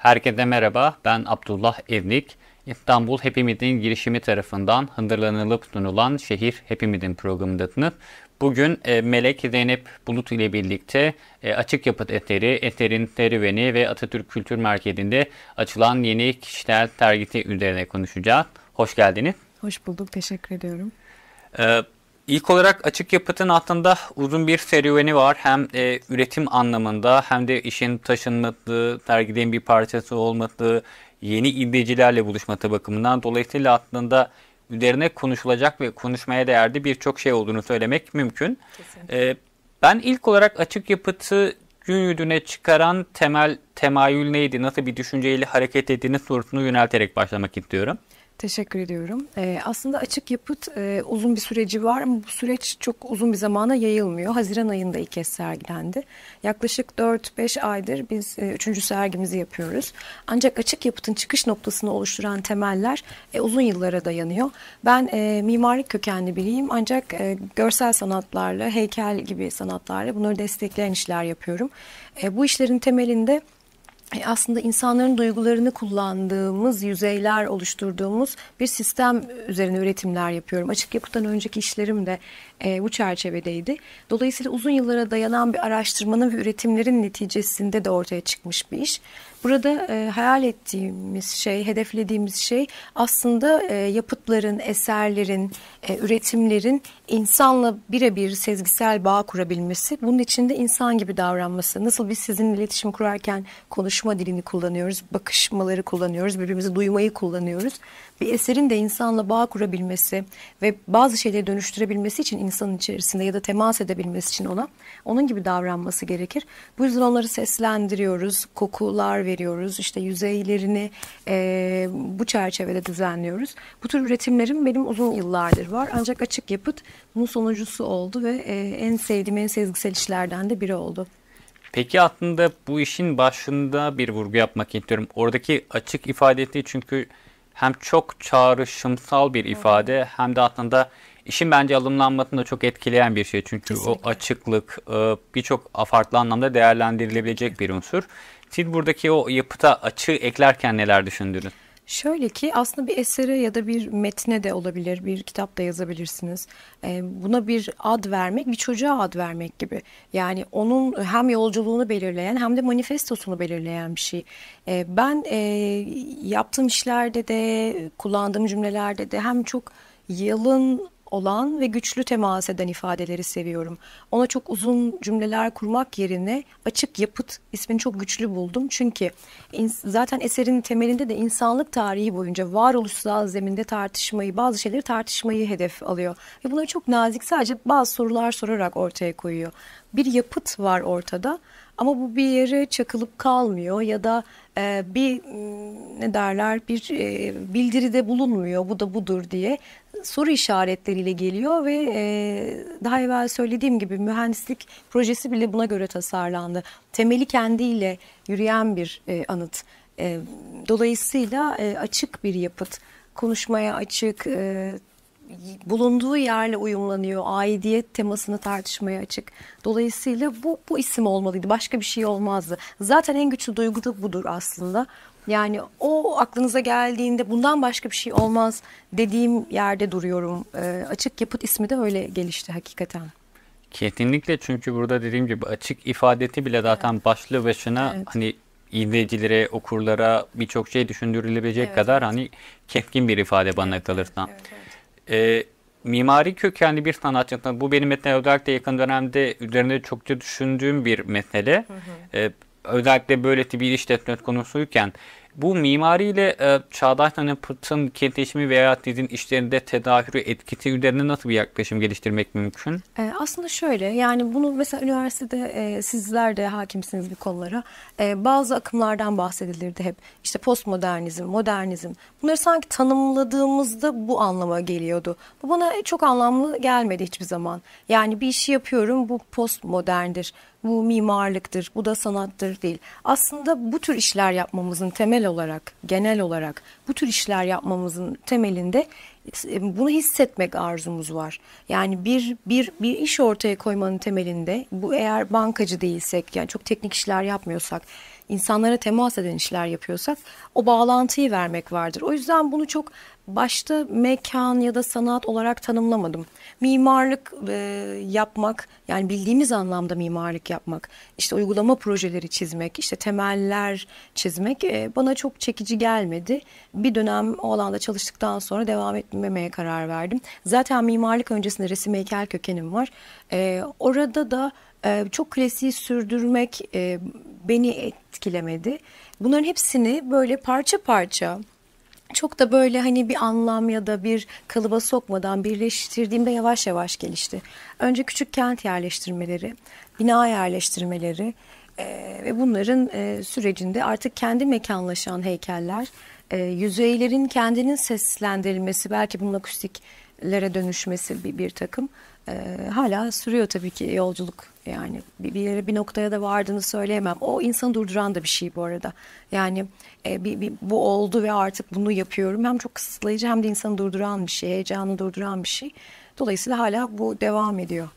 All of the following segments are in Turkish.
Herkese merhaba, ben Abdullah Evnik. İstanbul Hepimizin girişimi tarafından hındırlanılıp sunulan Şehir Hepimizin programındasınız. Bugün e, Melek Zeynep Bulut ile birlikte e, Açık Yapıt Eteri, Eterin Serüveni ve Atatürk Kültür Merkezi'nde açılan yeni kişisel sergisi üzerine konuşacağız. Hoş geldiniz. Hoş bulduk, teşekkür ediyorum. E, İlk olarak açık yapıtın altında uzun bir serüveni var. Hem e, üretim anlamında hem de işin taşınması, dergilerin bir parçası olmadığı yeni izleyicilerle buluşması bakımından. Dolayısıyla aslında üzerine konuşulacak ve konuşmaya değerli birçok şey olduğunu söylemek mümkün. E, ben ilk olarak açık yapıtı gün yüzüne çıkaran temel temayül neydi, nasıl bir düşünceyle hareket ettiğini sorusunu yönelterek başlamak istiyorum. Teşekkür ediyorum. Ee, aslında açık yapıt e, uzun bir süreci var ama bu süreç çok uzun bir zamana yayılmıyor. Haziran ayında ilk kez sergilendi. Yaklaşık 4-5 aydır biz e, üçüncü sergimizi yapıyoruz. Ancak açık yapıtın çıkış noktasını oluşturan temeller e, uzun yıllara dayanıyor. Ben e, mimarlık kökenli biriyim ancak e, görsel sanatlarla, heykel gibi sanatlarla bunları destekleyen işler yapıyorum. E, bu işlerin temelinde e, aslında insanların duygularını kullandığımız yüzeyler oluşturduğumuz bir sistem üzerine üretimler yapıyorum. Açık yapıdan önceki işlerim de e, bu çerçevedeydi. Dolayısıyla uzun yıllara dayanan bir araştırmanın ve üretimlerin neticesinde de ortaya çıkmış bir iş. Burada e, hayal ettiğimiz şey, hedeflediğimiz şey aslında e, yapıtların, eserlerin, e, üretimlerin insanla birebir sezgisel bağ kurabilmesi. Bunun için de insan gibi davranması. Nasıl biz sizinle iletişim kurarken konuşma dilini kullanıyoruz, bakışmaları kullanıyoruz, birbirimizi duymayı kullanıyoruz. Bir eserin de insanla bağ kurabilmesi ve bazı şeyleri dönüştürebilmesi için insan içerisinde ya da temas edebilmesi için ona onun gibi davranması gerekir. Bu yüzden onları seslendiriyoruz, kokular veriyoruz, işte yüzeylerini e, bu çerçevede düzenliyoruz. Bu tür üretimlerim benim uzun yıllardır var. Ancak açık yapıt bunun sonucusu oldu ve e, en sevdiğim, en sezgisel işlerden de biri oldu. Peki aslında bu işin başında bir vurgu yapmak istiyorum. Oradaki açık ifade ettiği çünkü hem çok çağrışımsal bir ifade hem de aslında işin bence alımlanmasını da çok etkileyen bir şey. Çünkü Kesinlikle. o açıklık e, birçok farklı anlamda değerlendirilebilecek bir unsur. Siz buradaki o yapıta açığı eklerken neler düşündünüz? Şöyle ki aslında bir esere ya da bir metne de olabilir, bir kitap da yazabilirsiniz. E, buna bir ad vermek, bir çocuğa ad vermek gibi. Yani onun hem yolculuğunu belirleyen hem de manifestosunu belirleyen bir şey. E, ben yaptığım işlerde de, kullandığım cümlelerde de hem çok yalın olan ve güçlü temas eden ifadeleri seviyorum. Ona çok uzun cümleler kurmak yerine açık yapıt ismini çok güçlü buldum. Çünkü zaten eserin temelinde de insanlık tarihi boyunca varoluşsal zeminde tartışmayı, bazı şeyleri tartışmayı hedef alıyor. Ve bunları çok nazik sadece bazı sorular sorarak ortaya koyuyor. Bir yapıt var ortada ama bu bir yere çakılıp kalmıyor ya da e, bir hmm, ne derler bir e, bildiride bulunmuyor bu da budur diye soru işaretleriyle geliyor ve e, daha evvel söylediğim gibi mühendislik projesi bile buna göre tasarlandı. Temeli kendiyle yürüyen bir e, anıt. E, dolayısıyla e, açık bir yapıt konuşmaya açık, e, bulunduğu yerle uyumlanıyor. Aidiyet temasını tartışmaya açık. Dolayısıyla bu, bu isim olmalıydı. Başka bir şey olmazdı. Zaten en güçlü duygu da budur aslında. Yani o aklınıza geldiğinde bundan başka bir şey olmaz dediğim yerde duruyorum. E, açık yapıt ismi de öyle gelişti hakikaten. Kesinlikle çünkü burada dediğim gibi açık ifadeti bile zaten evet. başlı başına evet. hani izleyicilere, okurlara birçok şey düşündürülebilecek evet, kadar evet. hani keskin bir ifade bana evet, Evet, evet. E, mimari kökenli bir sanatçının, bu benim metne özellikle yakın dönemde üzerinde çokça düşündüğüm bir mesele. Hı hı. E, özellikle böyle bir ilişki söz konusuyken bu mimariyle e, Çağdaş Sanat'ın kentleşimi veya sizin işlerinde tedahürü etkisi üzerine nasıl bir yaklaşım geliştirmek mümkün? E, aslında şöyle yani bunu mesela üniversitede e, sizler de hakimsiniz bir konulara. E, bazı akımlardan bahsedilirdi hep. İşte postmodernizm, modernizm. Bunları sanki tanımladığımızda bu anlama geliyordu. Bu bana çok anlamlı gelmedi hiçbir zaman. Yani bir işi yapıyorum bu postmoderndir bu mimarlıktır, bu da sanattır değil. Aslında bu tür işler yapmamızın temel olarak, genel olarak bu tür işler yapmamızın temelinde e, bunu hissetmek arzumuz var. Yani bir bir bir iş ortaya koymanın temelinde bu eğer bankacı değilsek yani çok teknik işler yapmıyorsak insanlara temas eden işler yapıyorsak o bağlantıyı vermek vardır. O yüzden bunu çok başta mekan ya da sanat olarak tanımlamadım. Mimarlık e, yapmak yani bildiğimiz anlamda mimarlık yapmak, işte uygulama projeleri çizmek, işte temeller çizmek e, bana çok çekici gelmedi. Bir dönem o alanda çalıştıktan sonra devam etmemeye karar verdim. Zaten mimarlık öncesinde resim heykel kökenim var. E, orada da e, çok klasiği sürdürmek e, beni etkilemedi. Bunların hepsini böyle parça parça çok da böyle hani bir anlam ya da bir kalıba sokmadan birleştirdiğimde yavaş yavaş gelişti. Önce küçük kent yerleştirmeleri, bina yerleştirmeleri e, ve bunların e, sürecinde artık kendi mekanlaşan heykeller, e, yüzeylerin kendinin seslendirilmesi, belki bunun akustiklere dönüşmesi bir, bir takım e, hala sürüyor tabii ki yolculuk. Yani bir, bir yere bir noktaya da vardığını söyleyemem. O insanı durduran da bir şey bu arada. Yani e, bir, bir, bu oldu ve artık bunu yapıyorum. Hem çok kısıtlayıcı hem de insanı durduran bir şey, heyecanı durduran bir şey. Dolayısıyla hala bu devam ediyor.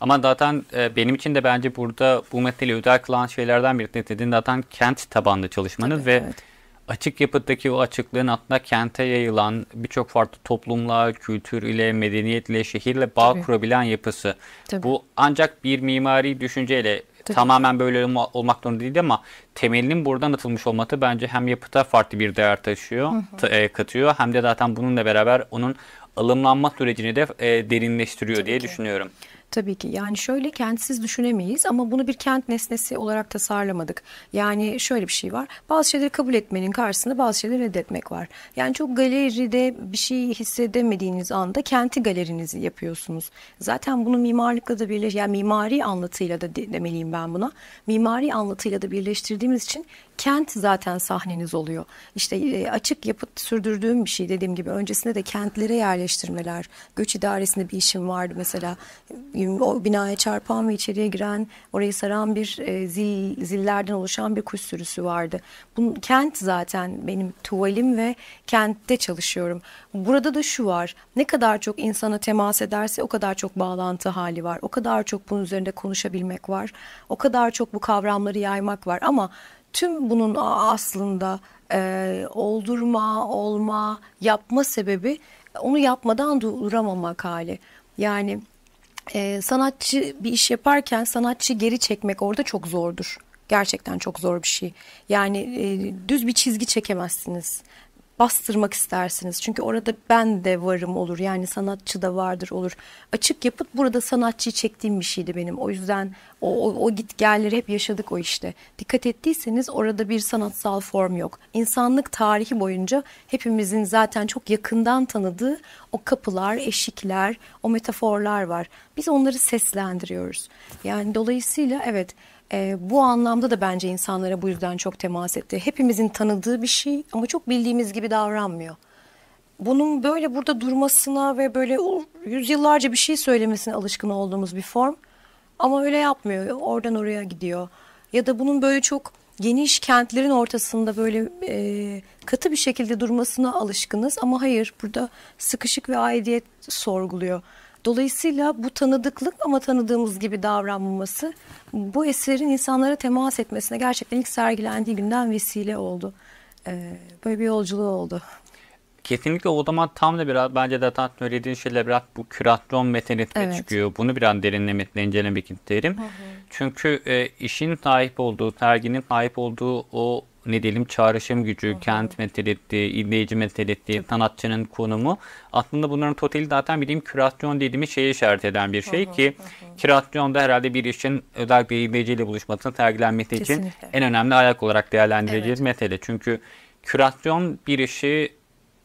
Ama zaten e, benim için de bence burada bu meseleyi özel kılan şeylerden biri dediğin zaten kent tabanlı çalışmanız evet, ve evet açık yapıdaki o açıklığın altında kente yayılan birçok farklı toplumla, kültür ile, medeniyet ile, şehirle bağ Tabii. kurabilen yapısı. Tabii. Bu ancak bir mimari düşünceyle Tabii. tamamen böyle olma, olmak zorunda değil ama temelinin buradan atılmış olması bence hem yapıta farklı bir değer taşıyor, hı hı. E, katıyor hem de zaten bununla beraber onun alımlanma sürecini de e, derinleştiriyor Tabii diye ki. düşünüyorum. Tabii ki yani şöyle kentsiz düşünemeyiz ama bunu bir kent nesnesi olarak tasarlamadık. Yani şöyle bir şey var. Bazı şeyleri kabul etmenin karşısında bazı şeyleri reddetmek var. Yani çok galeride bir şey hissedemediğiniz anda kenti galerinizi yapıyorsunuz. Zaten bunu mimarlıkla da birleş yani mimari anlatıyla da demeliyim ben buna. Mimari anlatıyla da birleştirdiğimiz için kent zaten sahneniz oluyor. İşte e, açık yapıt sürdürdüğüm bir şey dediğim gibi. Öncesinde de kentlere yerleştirmeler, göç idaresinde bir işim vardı mesela. O binaya çarpan ve içeriye giren, orayı saran bir e, zil, zillerden oluşan bir kuş sürüsü vardı. Bunun, kent zaten benim tuvalim ve kentte çalışıyorum. Burada da şu var, ne kadar çok insana temas ederse o kadar çok bağlantı hali var. O kadar çok bunun üzerinde konuşabilmek var. O kadar çok bu kavramları yaymak var ama tüm bunun aslında e, oldurma, olma, yapma sebebi onu yapmadan duramamak hali. Yani e, sanatçı bir iş yaparken sanatçı geri çekmek orada çok zordur. Gerçekten çok zor bir şey. Yani e, düz bir çizgi çekemezsiniz bastırmak istersiniz. Çünkü orada ben de varım olur. Yani sanatçı da vardır olur. Açık yapıt burada sanatçıyı çektiğim bir şeydi benim. O yüzden o, o, o git gelleri hep yaşadık o işte. Dikkat ettiyseniz orada bir sanatsal form yok. İnsanlık tarihi boyunca hepimizin zaten çok yakından tanıdığı o kapılar, eşikler, o metaforlar var. Biz onları seslendiriyoruz. Yani dolayısıyla evet e, bu anlamda da bence insanlara bu yüzden çok temas etti. Hepimizin tanıdığı bir şey ama çok bildiğimiz gibi davranmıyor. Bunun böyle burada durmasına ve böyle yüzyıllarca bir şey söylemesine alışkın olduğumuz bir form. Ama öyle yapmıyor. Oradan oraya gidiyor. Ya da bunun böyle çok geniş kentlerin ortasında böyle e, katı bir şekilde durmasına alışkınız. Ama hayır burada sıkışık ve aidiyet sorguluyor. Dolayısıyla bu tanıdıklık ama tanıdığımız gibi davranmaması bu eserin insanlara temas etmesine gerçekten ilk sergilendiği günden vesile oldu. Ee, böyle bir yolculuğu oldu. Kesinlikle o zaman tam da biraz bence de tam söylediğin şeyler biraz bu küratron meselesine evet. çıkıyor. Bunu biraz derinlemesine incelemek isterim. Hı hı. Çünkü e, işin sahip olduğu, serginin sahip olduğu o ne diyelim çağrışım gücü, Hı-hı. kent metelettiği, idleyici metelettiği, sanatçının konumu aslında bunların totali zaten bildiğim kürasyon dediğimiz şeyi işaret eden bir şey Hı-hı. ki kürasyon da herhalde bir işin özellikle idleyiciyle buluşmasını sergilenmesi için en önemli ayak olarak değerlendireceğiz evet. mesele. Çünkü kürasyon bir işi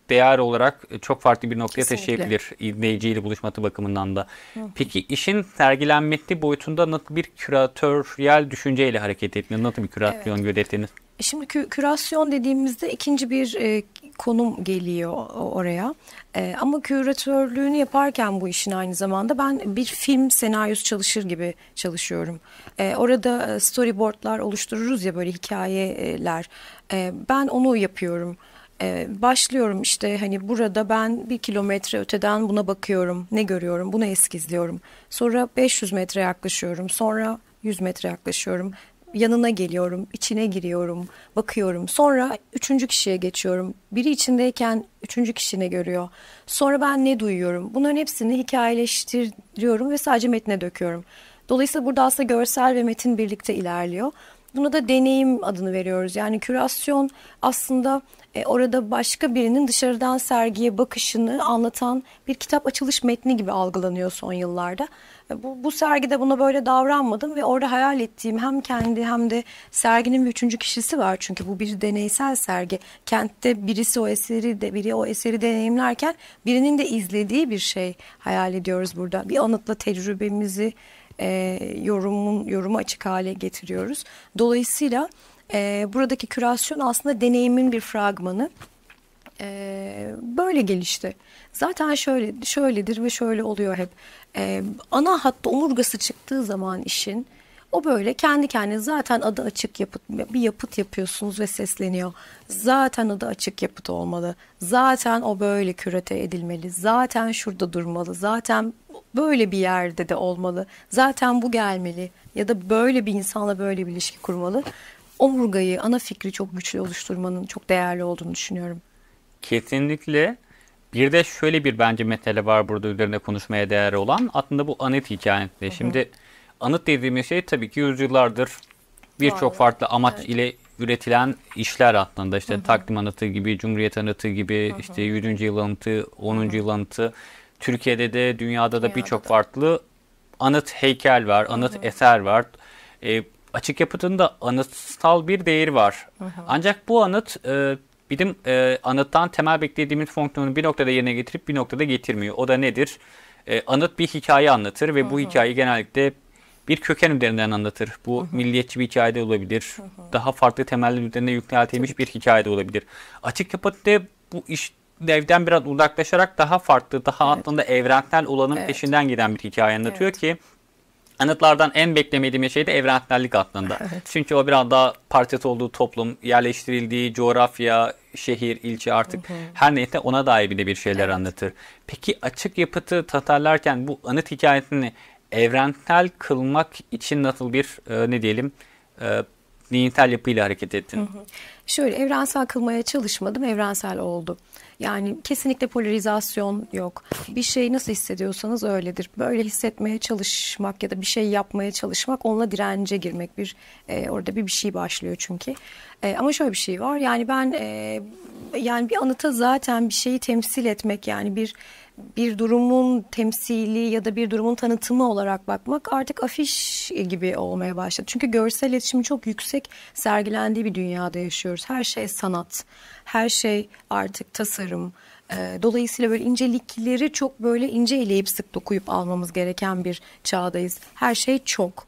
değer olarak çok farklı bir noktaya Kesinlikle. taşıyabilir izleyiciyle buluşması bakımından da. Hı. Peki işin sergilenmesi boyutunda nasıl bir küratöryel düşünceyle hareket ettiniz? Nasıl bir kürasyon evet. gözettiniz? Şimdi kü kürasyon dediğimizde ikinci bir e, konum geliyor oraya. E, ama küratörlüğünü yaparken bu işin aynı zamanda ben bir film senaryosu çalışır gibi çalışıyorum. E, orada e, storyboardlar oluştururuz ya böyle hikayeler. E, ben onu yapıyorum e, başlıyorum işte hani burada ben bir kilometre öteden buna bakıyorum, ne görüyorum, bunu eskizliyorum. Sonra 500 metre yaklaşıyorum, sonra 100 metre yaklaşıyorum, yanına geliyorum, içine giriyorum, bakıyorum. Sonra üçüncü kişiye geçiyorum. Biri içindeyken üçüncü kişine görüyor. Sonra ben ne duyuyorum? Bunların hepsini hikayeleştiriyorum ve sadece metne döküyorum. Dolayısıyla burada aslında görsel ve metin birlikte ilerliyor. Buna da deneyim adını veriyoruz. Yani kürasyon aslında e, orada başka birinin dışarıdan sergiye bakışını anlatan bir kitap açılış metni gibi algılanıyor son yıllarda. E, bu, bu sergide buna böyle davranmadım ve orada hayal ettiğim hem kendi hem de serginin bir üçüncü kişisi var. Çünkü bu bir deneysel sergi. Kentte birisi o eseri de biri o eseri deneyimlerken birinin de izlediği bir şey hayal ediyoruz burada. Bir anıtla tecrübemizi e, yorumun yorumu açık hale getiriyoruz. Dolayısıyla e, buradaki kürasyon aslında deneyimin bir fragmanı. E, böyle gelişti. Zaten şöyle şöyledir ve şöyle oluyor hep. E, ana hatta omurgası çıktığı zaman işin o böyle kendi kendine zaten adı açık yapıt bir yapıt yapıyorsunuz ve sesleniyor. Zaten adı açık yapıt olmalı. Zaten o böyle kürete edilmeli. Zaten şurada durmalı. Zaten böyle bir yerde de olmalı. Zaten bu gelmeli ya da böyle bir insanla böyle bir ilişki kurmalı. Omurgayı, ana fikri çok güçlü oluşturmanın çok değerli olduğunu düşünüyorum. Kesinlikle. Bir de şöyle bir bence mesele var burada üzerinde konuşmaya değer olan. Aslında bu anıt hikayesi. Şimdi anıt dediğimiz şey tabii ki yüzyıllardır birçok farklı amaç evet. ile üretilen işler aslında. İşte hı hı. takdim anıtı gibi, cumhuriyet anıtı gibi, hı hı. işte 100. yıl anıtı, 10. Hı hı. yıl anıtı Türkiye'de de dünyada da birçok farklı anıt heykel var, anıt hı hı. eser var. E, açık yapıtın da anıtsal bir değeri var. Hı hı. Ancak bu anıt e, bizim e, anıttan temel beklediğimiz fonksiyonu bir noktada yerine getirip bir noktada getirmiyor. O da nedir? E, anıt bir hikaye anlatır ve hı hı. bu hikayeyi genellikle bir köken üzerinden anlatır. Bu hı hı. milliyetçi bir hikayede olabilir. Hı hı. Daha farklı temeller üzerine yüklentilmiş bir hikayede olabilir. Açık yapıtta bu iş Devden biraz uzaklaşarak daha farklı, daha evet. aslında evrensel olanın evet. peşinden giden bir hikaye anlatıyor evet. ki Anıtlardan en beklemediğim şey de evrensellik aslında. Evet. Çünkü o biraz daha parçası olduğu toplum, yerleştirildiği coğrafya, şehir, ilçe artık hı hı. her neyse ona dair bir bile bir şeyler evet. anlatır. Peki açık yapıtı tatarlarken bu anıt hikayesini evrensel kılmak için nasıl bir e, ne diyelim e, nitel yapıyla hareket ettin? Hı hı. Şöyle evrensel kılmaya çalışmadım, evrensel oldu. Yani kesinlikle polarizasyon yok. Bir şeyi nasıl hissediyorsanız öyledir. Böyle hissetmeye çalışmak ya da bir şey yapmaya çalışmak onunla dirence girmek bir e, orada bir bir şey başlıyor çünkü. E, ama şöyle bir şey var. Yani ben e, yani bir anıta zaten bir şeyi temsil etmek yani bir bir durumun temsili ya da bir durumun tanıtımı olarak bakmak artık afiş gibi olmaya başladı. Çünkü görsel iletişim çok yüksek sergilendiği bir dünyada yaşıyoruz. Her şey sanat, her şey artık tasarım. Ee, dolayısıyla böyle incelikleri çok böyle ince eleyip sık dokuyup almamız gereken bir çağdayız. Her şey çok.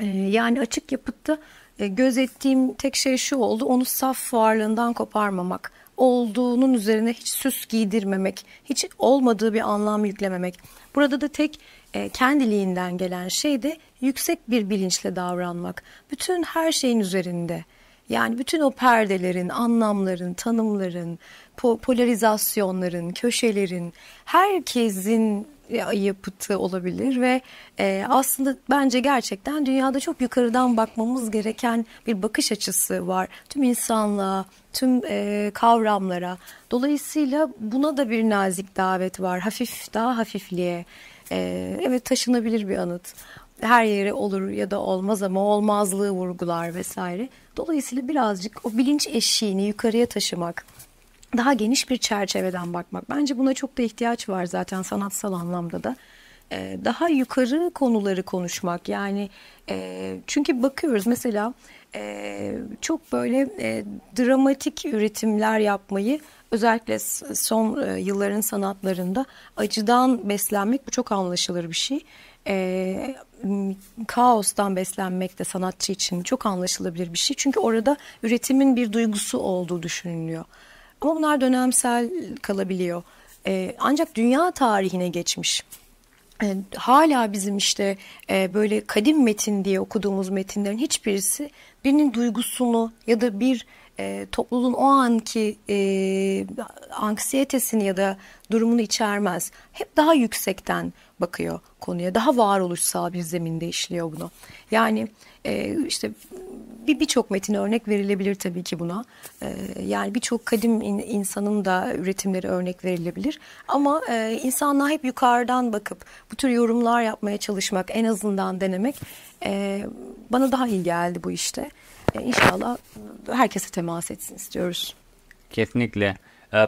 Ee, yani açık yapıtta e, gözettiğim tek şey şu oldu. Onu saf varlığından koparmamak olduğunun üzerine hiç süs giydirmemek, hiç olmadığı bir anlam yüklememek. Burada da tek e, kendiliğinden gelen şey de yüksek bir bilinçle davranmak. Bütün her şeyin üzerinde. Yani bütün o perdelerin, anlamların, tanımların, po polarizasyonların, köşelerin, herkesin e, yapıtı olabilir ve e, aslında bence gerçekten dünyada çok yukarıdan bakmamız gereken bir bakış açısı var. Tüm insanlığa, tüm e, kavramlara. Dolayısıyla buna da bir nazik davet var. Hafif, daha hafifliğe. E, evet taşınabilir bir anıt. Her yere olur ya da olmaz ama olmazlığı vurgular vesaire. Dolayısıyla birazcık o bilinç eşiğini yukarıya taşımak daha geniş bir çerçeveden bakmak. Bence buna çok da ihtiyaç var zaten sanatsal anlamda da. Ee, daha yukarı konuları konuşmak yani e, çünkü bakıyoruz mesela e, çok böyle e, dramatik üretimler yapmayı özellikle son e, yılların sanatlarında acıdan beslenmek bu çok anlaşılır bir şey. E, kaostan beslenmek de sanatçı için çok anlaşılabilir bir şey. Çünkü orada üretimin bir duygusu olduğu düşünülüyor. Ama bunlar dönemsel kalabiliyor. Ee, ancak dünya tarihine geçmiş. Ee, hala bizim işte e, böyle kadim metin diye okuduğumuz metinlerin hiçbirisi birinin duygusunu ya da bir e, topluluğun o anki e, anksiyetesini ya da durumunu içermez. Hep daha yüksekten bakıyor konuya. Daha varoluşsal bir zeminde işliyor bunu. Yani e, işte bir birçok metin örnek verilebilir tabii ki buna. Ee, yani birçok kadim insanın da üretimleri örnek verilebilir. Ama e, insanlar hep yukarıdan bakıp bu tür yorumlar yapmaya çalışmak, en azından denemek e, bana daha iyi geldi bu işte. E, inşallah herkese temas etsin istiyoruz. Kesinlikle. E,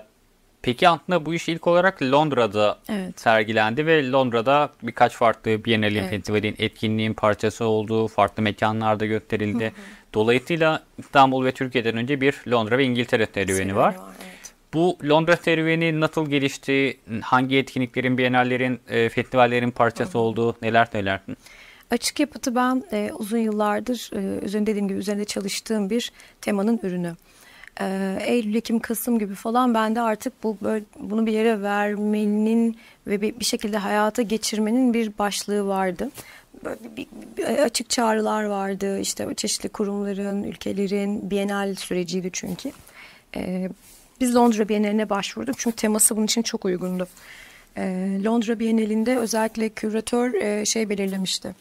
Peki antna bu iş ilk olarak Londra'da evet. sergilendi ve Londra'da birkaç farklı Biennale'in, evet. festivalinin etkinliğin parçası olduğu farklı mekanlarda gösterildi. Dolayısıyla İstanbul ve Türkiye'den önce bir Londra ve İngiltere serüveni var. Bu Londra serüveni nasıl gelişti? Hangi etkinliklerin, bienallerin, e, festivallerin parçası hı. olduğu neler söylersin? Açık yapıtı ben e, uzun yıllardır e, üzerinde dediğim gibi üzerinde çalıştığım bir temanın ürünü e, Eylül, Ekim, Kasım gibi falan ben de artık bu böyle, bunu bir yere vermenin ve bir, bir şekilde hayata geçirmenin bir başlığı vardı. Böyle bir, bir, açık çağrılar vardı işte çeşitli kurumların, ülkelerin, bienal süreciydi çünkü. E, biz Londra Bienaline başvurduk çünkü teması bunun için çok uygundu. E, Londra Bienalinde özellikle küratör e, şey belirlemişti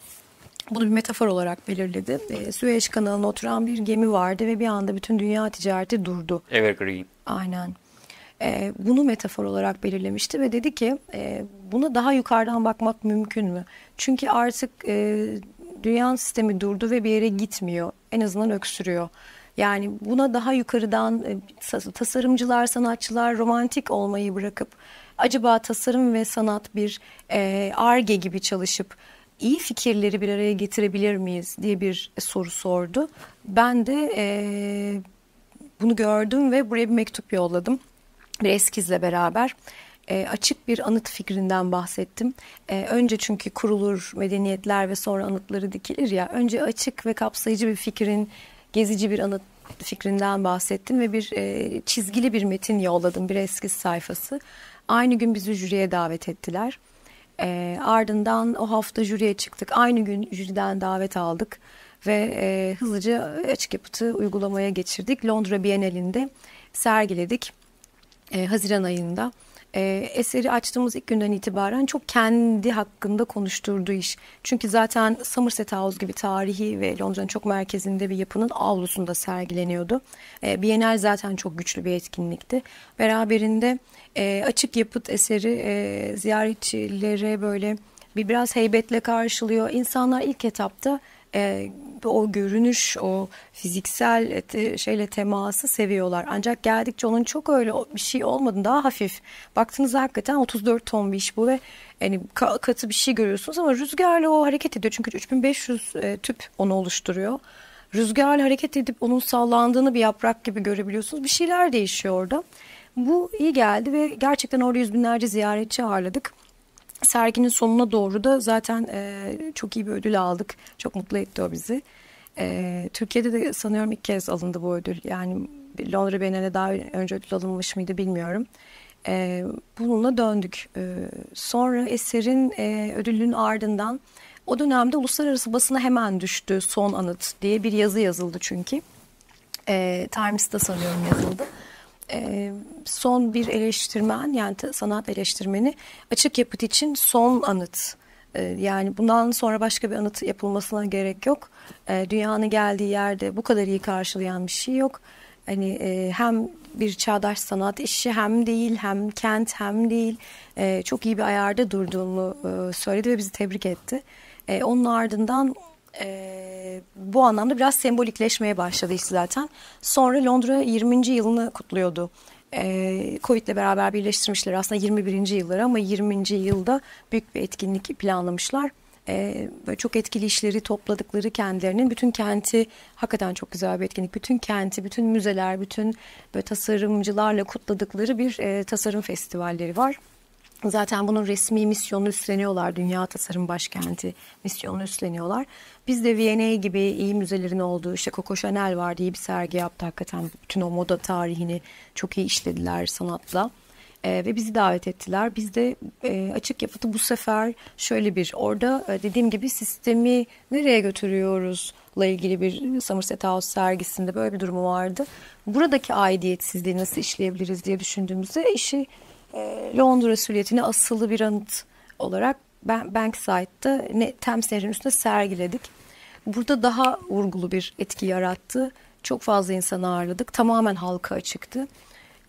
bunu bir metafor olarak belirledi. E, ee, Süveyş kanalına oturan bir gemi vardı ve bir anda bütün dünya ticareti durdu. Evergreen. Aynen. E, bunu metafor olarak belirlemişti ve dedi ki e, buna daha yukarıdan bakmak mümkün mü? Çünkü artık e, dünya sistemi durdu ve bir yere gitmiyor. En azından öksürüyor. Yani buna daha yukarıdan e, tasarımcılar, sanatçılar romantik olmayı bırakıp acaba tasarım ve sanat bir e, arge e, gibi çalışıp iyi fikirleri bir araya getirebilir miyiz diye bir soru sordu. Ben de e, bunu gördüm ve buraya bir mektup yolladım. Bir eskizle beraber e, açık bir anıt fikrinden bahsettim. E, önce çünkü kurulur medeniyetler ve sonra anıtları dikilir ya. Önce açık ve kapsayıcı bir fikrin, gezici bir anıt fikrinden bahsettim ve bir e, çizgili bir metin yolladım bir eskiz sayfası. Aynı gün bizi jüriye davet ettiler. E, ardından o hafta jüriye çıktık. Aynı gün jüriden davet aldık ve e, hızlıca açık yapıtı uygulamaya geçirdik. Londra Bienalinde sergiledik e, Haziran ayında e, eseri açtığımız ilk günden itibaren çok kendi hakkında konuşturduğu iş. Çünkü zaten Somerset House gibi tarihi ve Londra'nın çok merkezinde bir yapının avlusunda sergileniyordu. E, ee, Bienal zaten çok güçlü bir etkinlikti. Beraberinde e, açık yapıt eseri e, ziyaretçilere böyle bir biraz heybetle karşılıyor. İnsanlar ilk etapta e, o görünüş, o fiziksel e, te, şeyle teması seviyorlar. Ancak geldikçe onun çok öyle bir şey olmadı. daha hafif. Baktığınızda hakikaten 34 ton bir iş bu ve yani katı bir şey görüyorsunuz ama rüzgarla o hareket ediyor. Çünkü 3500 e, tüp onu oluşturuyor. Rüzgarla hareket edip onun sallandığını bir yaprak gibi görebiliyorsunuz. Bir şeyler değişiyor orada. Bu iyi geldi ve gerçekten orada yüz binlerce ziyaretçi ağırladık serginin sonuna doğru da zaten e, çok iyi bir ödül aldık. Çok mutlu etti o bizi. E, Türkiye'de de sanıyorum ilk kez alındı bu ödül. Yani Londra Biennale daha önce ödül alınmış mıydı bilmiyorum. E, bununla döndük. E, sonra eserin e, ödülünün ardından o dönemde uluslararası basına hemen düştü son anıt diye bir yazı yazıldı çünkü. E, Times'ta sanıyorum yazıldı. Ee, son bir eleştirmen yani sanat eleştirmeni açık yapıt için son anıt. Ee, yani bundan sonra başka bir anıt yapılmasına gerek yok. Ee, dünyanın geldiği yerde bu kadar iyi karşılayan bir şey yok. Hani e, hem bir çağdaş sanat işi hem değil hem kent hem değil çok iyi bir ayarda durduğunu e, söyledi ve bizi tebrik etti. onun ardından e, bu anlamda biraz sembolikleşmeye başladı işte zaten. Sonra Londra 20. yılını kutluyordu. E, Covid ile beraber birleştirmişler aslında 21. yılları ama 20. yılda büyük bir etkinlik planlamışlar. E, böyle çok etkili işleri topladıkları kendilerinin bütün kenti hakikaten çok güzel bir etkinlik. Bütün kenti, bütün müzeler, bütün böyle tasarımcılarla kutladıkları bir e, tasarım festivalleri var. Zaten bunun resmi misyonu üstleniyorlar. Dünya Tasarım Başkenti misyonunu üstleniyorlar. Biz de V&A gibi iyi müzelerin olduğu işte Coco Chanel var diye bir sergi yaptı hakikaten. Bütün o moda tarihini çok iyi işlediler sanatla. E, ve bizi davet ettiler. Biz de e, açık yapıtı bu sefer şöyle bir orada e, dediğim gibi sistemi nereye götürüyoruz la ilgili bir Somerset House sergisinde böyle bir durumu vardı. Buradaki aidiyetsizliği nasıl işleyebiliriz diye düşündüğümüzde işi e, Londra süliyetine asılı bir anıt olarak ben Bankside'da ne Thames Nehri'nin üstünde sergiledik. Burada daha vurgulu bir etki yarattı. Çok fazla insan ağırladık. Tamamen halka açıktı.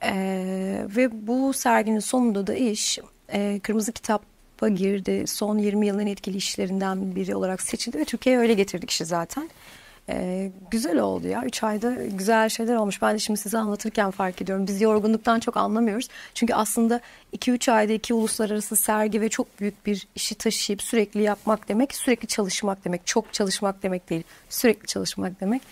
Ee, ve bu serginin sonunda da iş e, Kırmızı Kitap'a girdi. Son 20 yılın etkili işlerinden biri olarak seçildi ve Türkiye'ye öyle getirdik işi zaten. Ee, güzel oldu ya. Üç ayda güzel şeyler olmuş. Ben de şimdi size anlatırken fark ediyorum. Biz yorgunluktan çok anlamıyoruz. Çünkü aslında iki üç ayda iki uluslararası sergi ve çok büyük bir işi taşıyıp sürekli yapmak demek, sürekli çalışmak demek. Çok çalışmak demek değil. Sürekli çalışmak demek.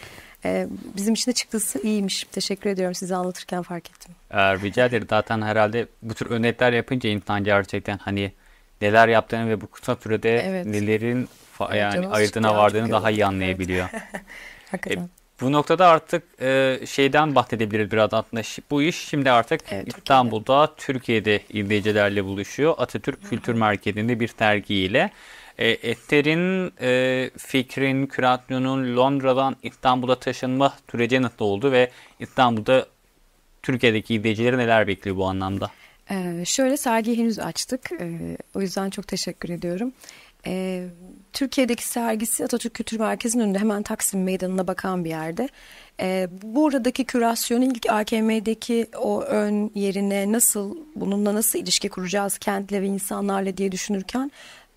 Ee, bizim için de çıktısı iyiymiş. Teşekkür ediyorum size anlatırken fark ettim. Ee, rica ederim. Zaten herhalde bu tür öneriler yapınca insan gerçekten hani neler yaptığını ve bu kısa sürede evet. nelerin yani Canımız ayırdığına vardığını daha iyi anlayabiliyor. Hakikaten. E, bu noktada artık e, şeyden bahsedebiliriz biraz aslında. Bu iş şimdi artık evet, İstanbul'da, Türkiye'de. Türkiye'de izleyicilerle buluşuyor. Atatürk Kültür Merkezi'nde bir sergiyle. E, Ester'in, e, Fikrin, Küratyon'un Londra'dan İstanbul'a taşınma süreci nasıl oldu ve İstanbul'da Türkiye'deki izleyicileri neler bekliyor bu anlamda? Ee, şöyle sergiyi henüz açtık. Ee, o yüzden çok teşekkür ediyorum. E, Türkiye'deki sergisi Atatürk Kültür Merkezi'nin önünde hemen Taksim Meydanı'na bakan bir yerde. E, buradaki kürasyonu ilk AKM'deki o ön yerine nasıl, bununla nasıl ilişki kuracağız kentle ve insanlarla diye düşünürken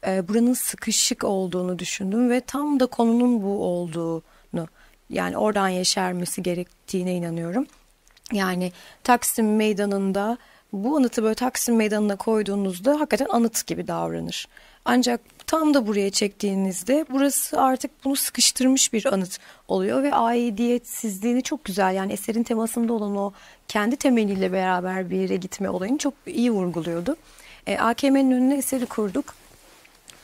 e, buranın sıkışık olduğunu düşündüm ve tam da konunun bu olduğunu yani oradan yeşermesi gerektiğine inanıyorum. Yani Taksim Meydanı'nda bu anıtı böyle Taksim Meydanı'na koyduğunuzda hakikaten anıt gibi davranır. Ancak tam da buraya çektiğinizde burası artık bunu sıkıştırmış bir anıt oluyor ve aidiyetsizliğini çok güzel yani eserin temasında olan o kendi temeliyle beraber bir yere gitme olayını çok iyi vurguluyordu. E, AKM'nin önüne eseri kurduk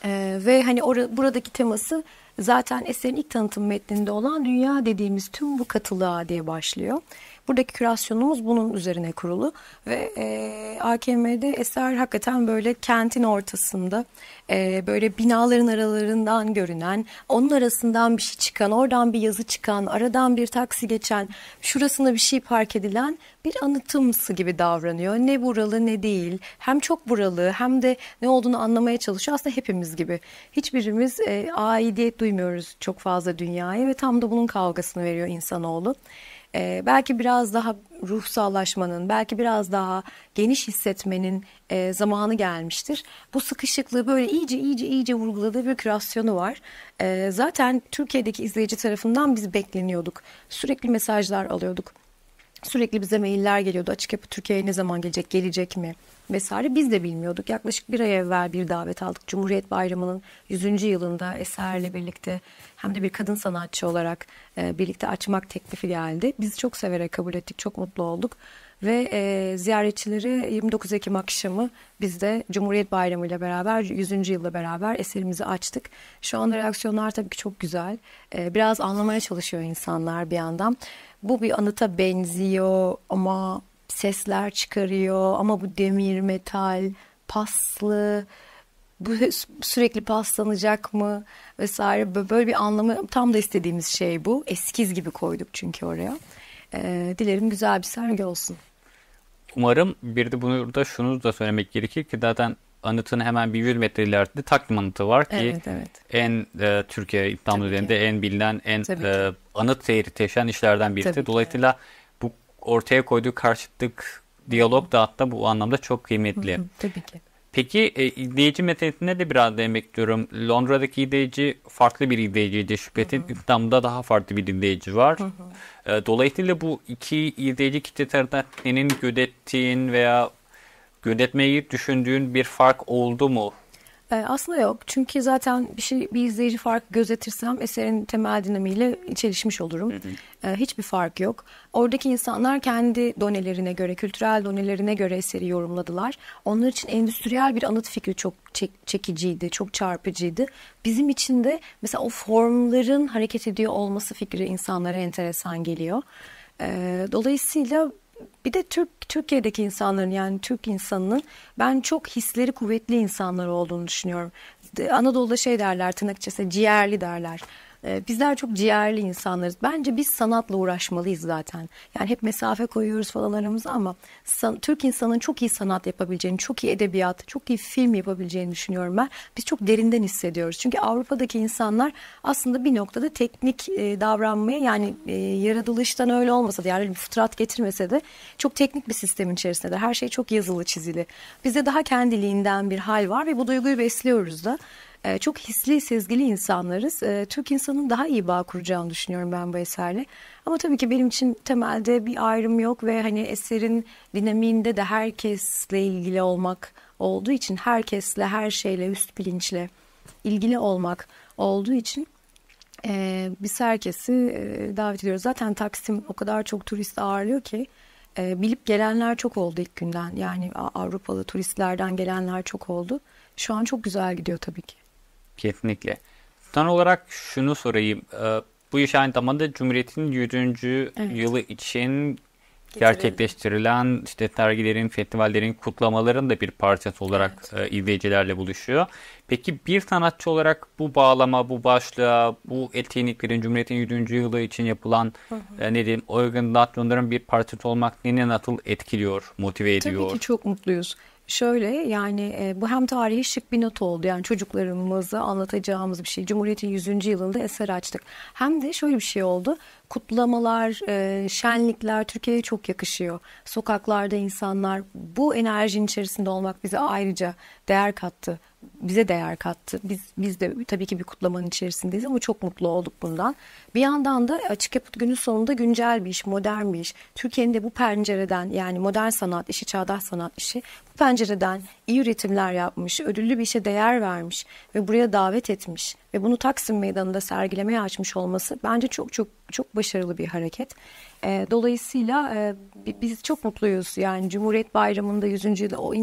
e, ve hani or- buradaki teması zaten eserin ilk tanıtım metninde olan dünya dediğimiz tüm bu katılığa diye başlıyor. Buradaki kürasyonumuz bunun üzerine kurulu ve e, AKM'de eser hakikaten böyle kentin ortasında e, böyle binaların aralarından görünen, onun arasından bir şey çıkan, oradan bir yazı çıkan, aradan bir taksi geçen, şurasında bir şey park edilen bir anıtımsı gibi davranıyor. Ne buralı ne değil. Hem çok buralı hem de ne olduğunu anlamaya çalışıyor. Aslında hepimiz gibi. Hiçbirimiz e, aidiyet duymuyoruz çok fazla dünyaya ve tam da bunun kavgasını veriyor insanoğlu e, belki biraz daha ruhsallaşmanın, belki biraz daha geniş hissetmenin e, zamanı gelmiştir. Bu sıkışıklığı böyle iyice iyice iyice vurguladığı bir kürasyonu var. E, zaten Türkiye'deki izleyici tarafından biz bekleniyorduk. Sürekli mesajlar alıyorduk Sürekli bize mailler geliyordu. Açık Yapı Türkiye'ye ne zaman gelecek, gelecek mi vesaire biz de bilmiyorduk. Yaklaşık bir ay evvel bir davet aldık. Cumhuriyet Bayramı'nın 100. yılında Eser'le birlikte hem de bir kadın sanatçı olarak e, birlikte açmak teklifi geldi. Biz çok severek kabul ettik, çok mutlu olduk. Ve e, ziyaretçileri 29 Ekim akşamı biz de Cumhuriyet Bayramı ile beraber 100. yılda beraber eserimizi açtık. Şu anda reaksiyonlar tabii ki çok güzel. E, biraz anlamaya çalışıyor insanlar bir yandan bu bir anıta benziyor ama sesler çıkarıyor ama bu demir metal paslı bu sürekli paslanacak mı vesaire böyle bir anlamı tam da istediğimiz şey bu eskiz gibi koyduk çünkü oraya ee, dilerim güzel bir sergi olsun umarım bir de bunu da şunu da söylemek gerekir ki zaten anıtın hemen bir 100 metre ileride takvim anıtı var ki evet, evet. en e, Türkiye İslam üzerinde en bilinen en e, anıt seyri teşen işlerden birisi. Tabii Dolayısıyla ki. bu ortaya koyduğu karşıtlık diyalog da hatta bu anlamda çok kıymetli. Hı hı, tabii ki. Peki e, izleyici meselesine de biraz demek istiyorum. Londra'daki izleyici farklı bir izleyiciydi şüphetin. İstanbul'da daha farklı bir izleyici var. Hı hı. E, dolayısıyla bu iki izleyici kitle tarafından senin gözettiğin veya yönetmeyi düşündüğün bir fark oldu mu? Ee, aslında yok. Çünkü zaten bir şey bir izleyici fark gözetirsem eserin temel dinamiğiyle çelişmiş olurum. Hı hı. Ee, hiçbir fark yok. Oradaki insanlar kendi donelerine göre, kültürel donelerine göre eseri yorumladılar. Onlar için endüstriyel bir anıt fikri çok çek, çekiciydi, çok çarpıcıydı. Bizim için de mesela o formların hareket ediyor olması fikri insanlara enteresan geliyor. Ee, dolayısıyla bir de Türk Türkiye'deki insanların yani Türk insanının ben çok hisleri kuvvetli insanlar olduğunu düşünüyorum. Anadolu'da şey derler tırnak içerisinde ciğerli derler. Ee, bizler çok ciğerli insanlarız. Bence biz sanatla uğraşmalıyız zaten. Yani hep mesafe koyuyoruz falan aramıza ama san, Türk insanının çok iyi sanat yapabileceğini, çok iyi edebiyat, çok iyi film yapabileceğini düşünüyorum ben. Biz çok derinden hissediyoruz. Çünkü Avrupa'daki insanlar aslında bir noktada teknik e, davranmaya yani e, yaratılıştan öyle olmasa da yani bir fıtrat getirmese de çok teknik bir sistemin içerisinde de her şey çok yazılı çizili. Bizde daha kendiliğinden bir hal var ve bu duyguyu besliyoruz da. Ee, çok hisli, sezgili insanlarız. Ee, Türk insanın daha iyi bağ kuracağını düşünüyorum ben bu eserle. Ama tabii ki benim için temelde bir ayrım yok ve hani eserin dinamiğinde de herkesle ilgili olmak olduğu için herkesle, her şeyle, üst bilinçle ilgili olmak olduğu için e, biz herkesi e, davet ediyoruz. Zaten Taksim o kadar çok turist ağırlıyor ki e, bilip gelenler çok oldu ilk günden. Yani Avrupalı turistlerden gelenler çok oldu. Şu an çok güzel gidiyor tabii ki. Kesinlikle. Son olarak şunu sorayım. Ee, bu iş aynı zamanda Cumhuriyet'in 100. Evet. yılı için gerçekleştirilen işte sergilerin, festivallerin, kutlamaların da bir parçası olarak evet. E, izleyicilerle buluşuyor. Peki bir sanatçı olarak bu bağlama, bu başlığa, bu etkinliklerin Cumhuriyet'in 100. yılı için yapılan hı hı. E, ne diyeyim organizasyonların bir parçası olmak neni nasıl etkiliyor, motive ediyor? Tabii ki çok mutluyuz. Şöyle yani e, bu hem tarihi şık bir not oldu. Yani çocuklarımıza anlatacağımız bir şey. Cumhuriyet'in 100. yılında eser açtık. Hem de şöyle bir şey oldu. Kutlamalar, e, şenlikler Türkiye'ye çok yakışıyor. Sokaklarda insanlar bu enerjinin içerisinde olmak bize ayrıca değer kattı. Bize değer kattı. Biz biz de tabii ki bir kutlamanın içerisindeyiz ama çok mutlu olduk bundan. Bir yandan da Açık Yapıt günün sonunda güncel bir iş, modern bir iş. Türkiye'nin de bu pencereden yani modern sanat işi, çağdaş sanat işi pencereden iyi üretimler yapmış, ödüllü bir işe değer vermiş ve buraya davet etmiş ve bunu Taksim Meydanı'nda sergilemeye açmış olması bence çok çok çok başarılı bir hareket. E, dolayısıyla e, biz çok mutluyuz. Yani Cumhuriyet Bayramı'nda 100. yılda o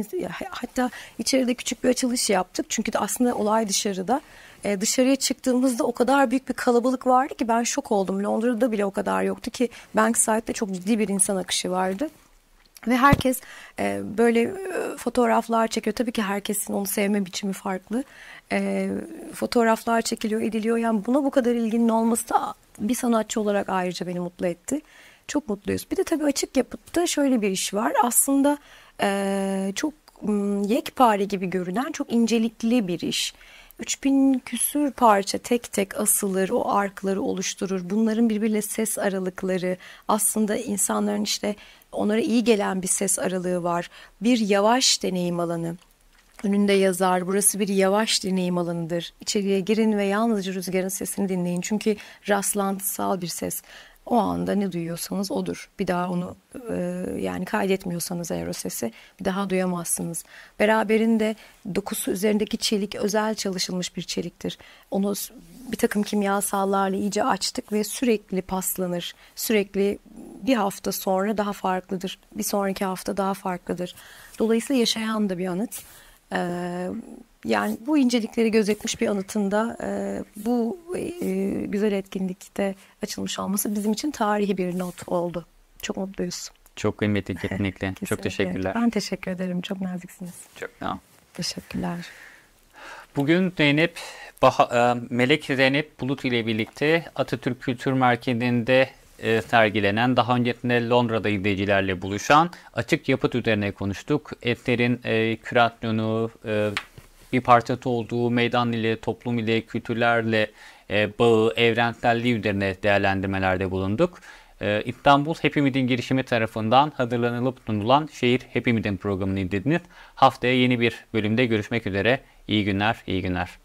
hatta içeride küçük bir açılış yaptık. Çünkü de aslında olay dışarıda. E, dışarıya çıktığımızda o kadar büyük bir kalabalık vardı ki ben şok oldum. Londra'da bile o kadar yoktu ki Bankside'da çok ciddi bir insan akışı vardı. Ve herkes e, böyle e, fotoğraflar çekiyor. Tabii ki herkesin onu sevme biçimi farklı. E, fotoğraflar çekiliyor, ediliyor. Yani buna bu kadar ilginin olması da bir sanatçı olarak ayrıca beni mutlu etti. Çok mutluyuz. Bir de tabii açık yapıtta şöyle bir iş var. Aslında e, çok yekpare gibi görünen çok incelikli bir iş. 3000 küsür parça tek tek asılır, o arkları oluşturur. Bunların birbirle ses aralıkları aslında insanların işte onlara iyi gelen bir ses aralığı var. Bir yavaş deneyim alanı. Önünde yazar burası bir yavaş deneyim alanıdır. İçeriye girin ve yalnızca rüzgarın sesini dinleyin. Çünkü rastlantısal bir ses. O anda ne duyuyorsanız odur. Bir daha onu e, yani kaydetmiyorsanız eğer o sesi bir daha duyamazsınız. Beraberinde dokusu üzerindeki çelik özel çalışılmış bir çeliktir. Onu bir takım kimyasallarla iyice açtık ve sürekli paslanır. Sürekli bir hafta sonra daha farklıdır. Bir sonraki hafta daha farklıdır. Dolayısıyla yaşayan da bir anıt. Ee, yani bu incelikleri gözetmiş bir anıtında e, bu e, e, güzel etkinlikte açılmış olması bizim için tarihi bir not oldu. Çok mutluyuz. Çok kıymetli kesinlikle. Çok teşekkürler. Ben teşekkür ederim. Çok naziksiniz. Çok tamam. Teşekkürler. Bugün Zeynep e, Melek Zeynep Bulut ile birlikte Atatürk Kültür Merkezi'nde e, sergilenen, daha öncesinde Londra'da izleyicilerle buluşan açık yapıt üzerine konuştuk. Eser'in e, kürasyonu, e, bir parçası olduğu meydan ile, toplum ile, kültürlerle e, bağı, evrenselliği üzerine değerlendirmelerde bulunduk. E, İstanbul Hepimizin girişimi tarafından hazırlanılıp sunulan Şehir Hepimizin programını izlediniz. Haftaya yeni bir bölümde görüşmek üzere. İyi günler, iyi günler.